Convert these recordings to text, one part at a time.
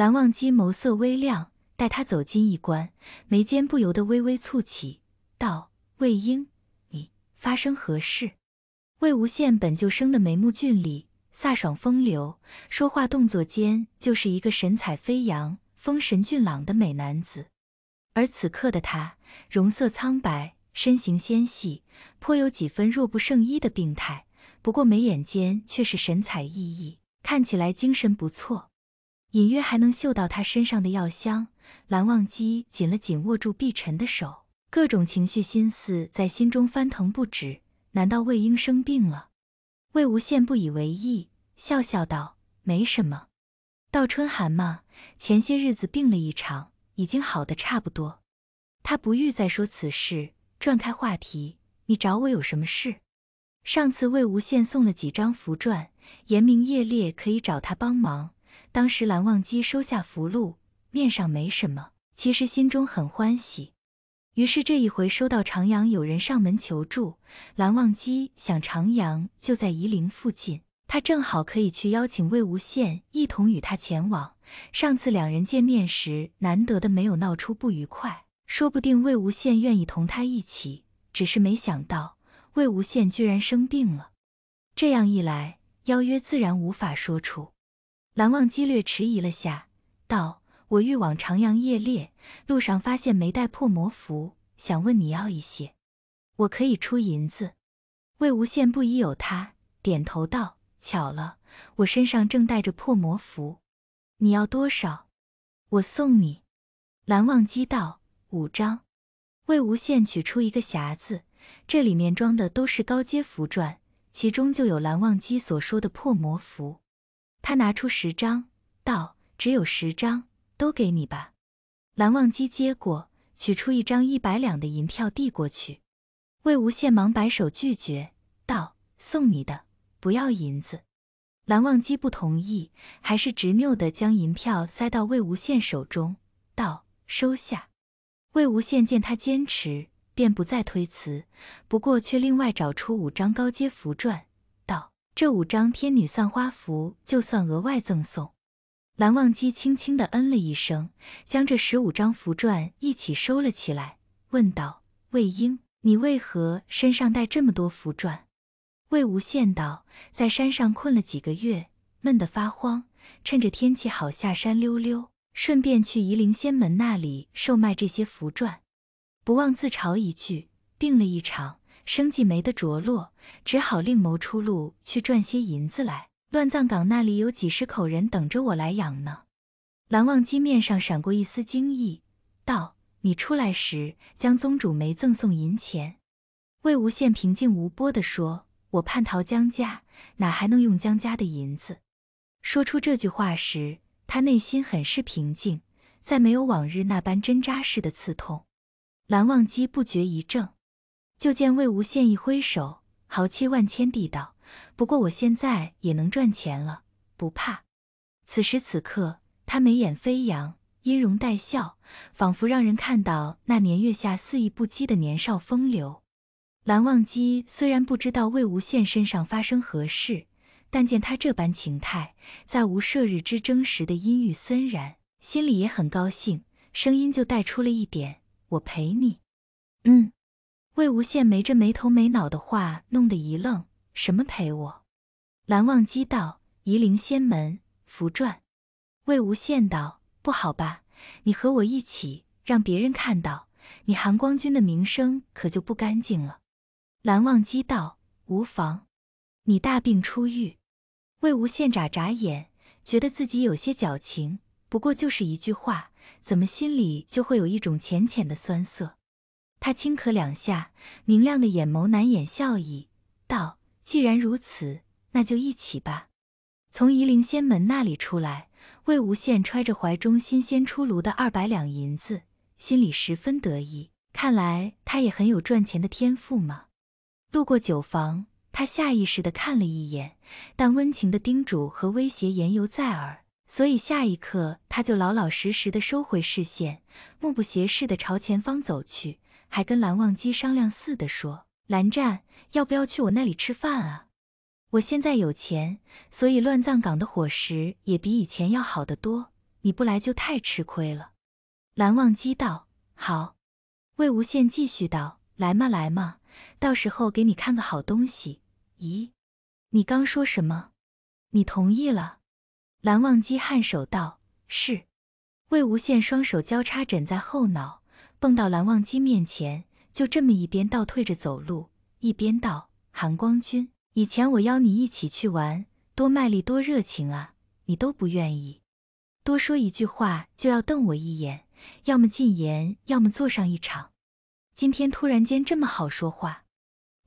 蓝忘机眸色微亮，待他走近一观，眉间不由得微微蹙起，道：“魏婴，你发生何事？”魏无羡本就生的眉目俊丽，飒爽风流，说话动作间就是一个神采飞扬、风神俊朗的美男子。而此刻的他，容色苍白，身形纤细，颇有几分弱不胜衣的病态。不过眉眼间却是神采奕奕，看起来精神不错。隐约还能嗅到他身上的药香，蓝忘机紧了紧握住碧晨的手，各种情绪心思在心中翻腾不止。难道魏婴生病了？魏无羡不以为意，笑笑道：“没什么，倒春寒嘛，前些日子病了一场，已经好的差不多。”他不欲再说此事，转开话题：“你找我有什么事？上次魏无羡送了几张符篆，严明夜烈可以找他帮忙。”当时蓝忘机收下符箓，面上没什么，其实心中很欢喜。于是这一回收到长阳有人上门求助，蓝忘机想长阳就在夷陵附近，他正好可以去邀请魏无羡一同与他前往。上次两人见面时，难得的没有闹出不愉快，说不定魏无羡愿意同他一起。只是没想到魏无羡居然生病了，这样一来，邀约自然无法说出。蓝忘机略迟疑了下，道：“我欲往长阳夜猎，路上发现没带破魔符，想问你要一些，我可以出银子。”魏无羡不疑有他，点头道：“巧了，我身上正带着破魔符，你要多少？我送你。”蓝忘机道：“五张。”魏无羡取出一个匣子，这里面装的都是高阶符篆，其中就有蓝忘机所说的破魔符。他拿出十张，道：“只有十张，都给你吧。”蓝忘机接过，取出一张一百两的银票递过去。魏无羡忙摆手拒绝，道：“送你的，不要银子。”蓝忘机不同意，还是执拗地将银票塞到魏无羡手中，道：“收下。”魏无羡见他坚持，便不再推辞，不过却另外找出五张高阶符篆。这五张天女散花符就算额外赠送。蓝忘机轻轻的嗯了一声，将这十五张符篆一起收了起来，问道：“魏婴，你为何身上带这么多符篆？”魏无羡道：“在山上困了几个月，闷得发慌，趁着天气好下山溜溜，顺便去夷陵仙门那里售卖这些符篆，不忘自嘲一句：病了一场。”生计没得着落，只好另谋出路去赚些银子来。乱葬岗那里有几十口人等着我来养呢。蓝忘机面上闪过一丝惊异，道：“你出来时，江宗主没赠送银钱？”魏无羡平静无波的说：“我叛逃江家，哪还能用江家的银子？”说出这句话时，他内心很是平静，再没有往日那般针扎似的刺痛。蓝忘机不觉一怔。就见魏无羡一挥手，豪气万千地道：“不过我现在也能赚钱了，不怕。”此时此刻，他眉眼飞扬，音容带笑，仿佛让人看到那年月下肆意不羁的年少风流。蓝忘机虽然不知道魏无羡身上发生何事，但见他这般情态，在无射日之争时的阴郁森然，心里也很高兴，声音就带出了一点：“我陪你。”嗯。魏无羡没这没头没脑的话弄得一愣：“什么陪我？”蓝忘机道：“夷陵仙门符传。”魏无羡道：“不好吧？你和我一起，让别人看到，你含光君的名声可就不干净了。”蓝忘机道：“无妨，你大病初愈。”魏无羡眨眨眼，觉得自己有些矫情。不过就是一句话，怎么心里就会有一种浅浅的酸涩？他轻咳两下，明亮的眼眸难掩笑意，道：“既然如此，那就一起吧。”从夷陵仙门那里出来，魏无羡揣着怀中新鲜出炉的二百两银子，心里十分得意。看来他也很有赚钱的天赋嘛。路过酒房，他下意识地看了一眼，但温情的叮嘱和威胁言犹在耳，所以下一刻他就老老实实的收回视线，目不斜视地朝前方走去。还跟蓝忘机商量似的说：“蓝湛，要不要去我那里吃饭啊？我现在有钱，所以乱葬岗的伙食也比以前要好得多。你不来就太吃亏了。”蓝忘机道：“好。”魏无羡继续道：“来嘛，来嘛，到时候给你看个好东西。”咦，你刚说什么？你同意了？蓝忘机颔首道：“是。”魏无羡双手交叉枕在后脑。蹦到蓝忘机面前，就这么一边倒退着走路，一边道：“含光君，以前我邀你一起去玩，多卖力，多热情啊，你都不愿意。多说一句话就要瞪我一眼，要么禁言，要么坐上一场。今天突然间这么好说话。”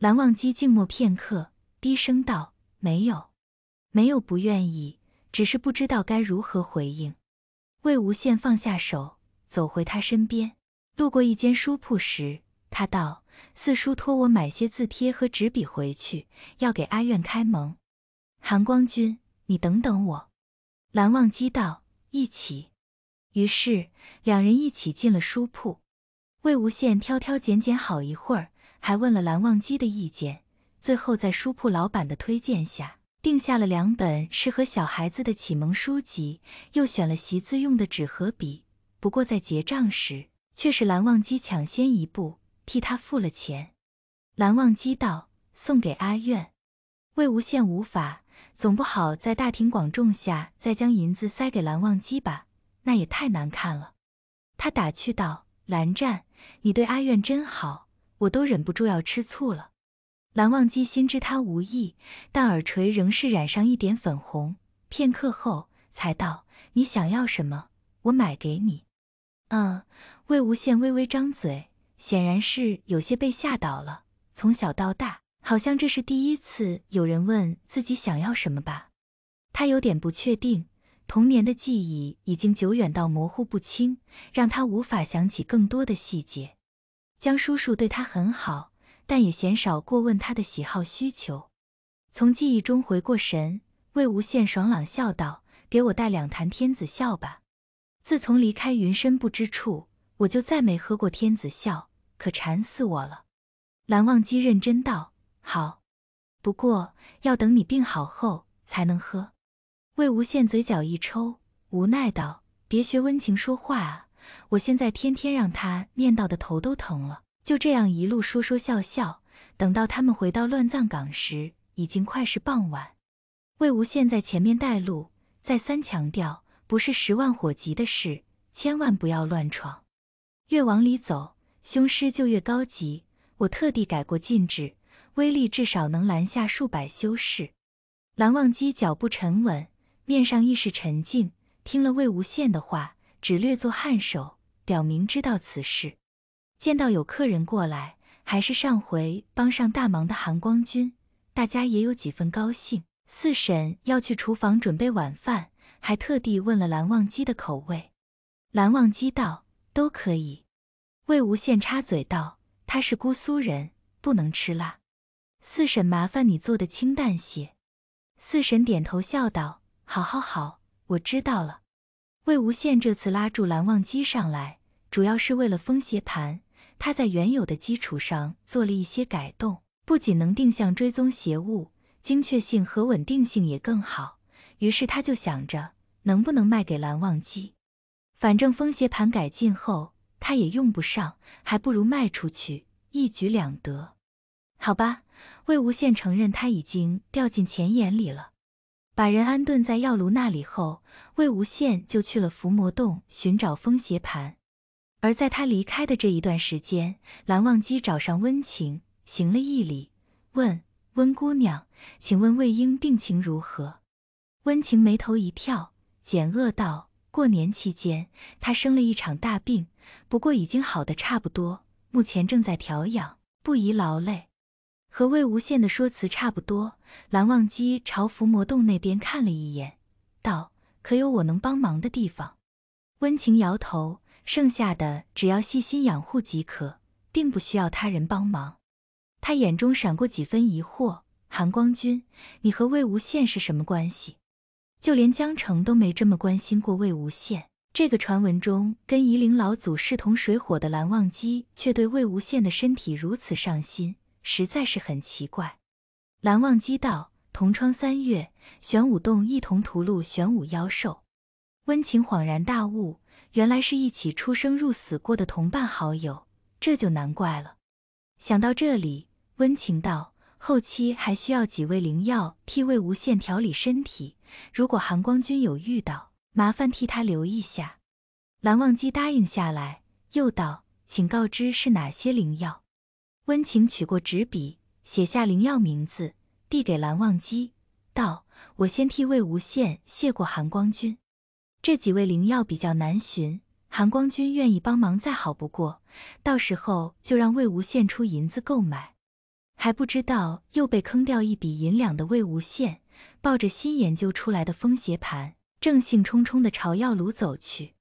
蓝忘机静默片刻，低声道：“没有，没有不愿意，只是不知道该如何回应。”魏无羡放下手，走回他身边。路过一间书铺时，他道：“四叔托我买些字帖和纸笔回去，要给阿苑开蒙。”韩光君，你等等我。”蓝忘机道：“一起。”于是两人一起进了书铺。魏无羡挑挑拣拣好一会儿，还问了蓝忘机的意见，最后在书铺老板的推荐下，定下了两本适合小孩子的启蒙书籍，又选了习字用的纸和笔。不过在结账时，却是蓝忘机抢先一步替他付了钱。蓝忘机道：“送给阿苑。”魏无羡无法，总不好在大庭广众下再将银子塞给蓝忘机吧，那也太难看了。他打趣道：“蓝湛，你对阿苑真好，我都忍不住要吃醋了。”蓝忘机心知他无意，但耳垂仍是染上一点粉红。片刻后，才道：“你想要什么，我买给你。”嗯，魏无羡微微张嘴，显然是有些被吓到了。从小到大，好像这是第一次有人问自己想要什么吧？他有点不确定，童年的记忆已经久远到模糊不清，让他无法想起更多的细节。江叔叔对他很好，但也鲜少过问他的喜好需求。从记忆中回过神，魏无羡爽朗笑道：“给我带两坛天子笑吧。”自从离开云深不知处，我就再没喝过天子笑，可馋死我了。蓝忘机认真道：“好，不过要等你病好后才能喝。”魏无羡嘴角一抽，无奈道：“别学温情说话啊，我现在天天让他念叨的头都疼了。”就这样一路说说笑笑，等到他们回到乱葬岗时，已经快是傍晚。魏无羡在前面带路，再三强调。不是十万火急的事，千万不要乱闯。越往里走，凶尸就越高级。我特地改过禁制，威力至少能拦下数百修士。蓝忘机脚步沉稳，面上亦是沉静。听了魏无羡的话，只略作颔首，表明知道此事。见到有客人过来，还是上回帮上大忙的韩光君，大家也有几分高兴。四婶要去厨房准备晚饭。还特地问了蓝忘机的口味，蓝忘机道：“都可以。”魏无羡插嘴道：“他是姑苏人，不能吃辣。”四婶，麻烦你做的清淡些。四婶点头笑道：“好好好，我知道了。”魏无羡这次拉住蓝忘机上来，主要是为了封邪盘。他在原有的基础上做了一些改动，不仅能定向追踪邪物，精确性和稳定性也更好。于是他就想着能不能卖给蓝忘机，反正风邪盘改进后他也用不上，还不如卖出去，一举两得。好吧，魏无羡承认他已经掉进钱眼里了。把人安顿在药炉那里后，魏无羡就去了伏魔洞寻找风邪盘。而在他离开的这一段时间，蓝忘机找上温情，行了一礼，问：“温姑娘，请问魏婴病情如何？”温情眉头一跳，简恶道：“过年期间，他生了一场大病，不过已经好的差不多，目前正在调养，不宜劳累。”和魏无羡的说辞差不多。蓝忘机朝伏魔洞那边看了一眼，道：“可有我能帮忙的地方？”温情摇头：“剩下的只要细心养护即可，并不需要他人帮忙。”他眼中闪过几分疑惑：“韩光君，你和魏无羡是什么关系？”就连江澄都没这么关心过魏无羡，这个传闻中跟夷陵老祖势同水火的蓝忘机，却对魏无羡的身体如此上心，实在是很奇怪。蓝忘机道：“同窗三月，玄武洞一同屠戮玄武妖兽。”温情恍然大悟，原来是一起出生入死过的同伴好友，这就难怪了。想到这里，温情道。后期还需要几味灵药替魏无羡调理身体，如果含光君有遇到，麻烦替他留一下。蓝忘机答应下来，又道：“请告知是哪些灵药。”温情取过纸笔，写下灵药名字，递给蓝忘机，道：“我先替魏无羡谢过含光君。这几味灵药比较难寻，含光君愿意帮忙再好不过，到时候就让魏无羡出银子购买。”还不知道又被坑掉一笔银两的魏无羡，抱着新研究出来的风邪盘，正兴冲冲地朝药炉走去。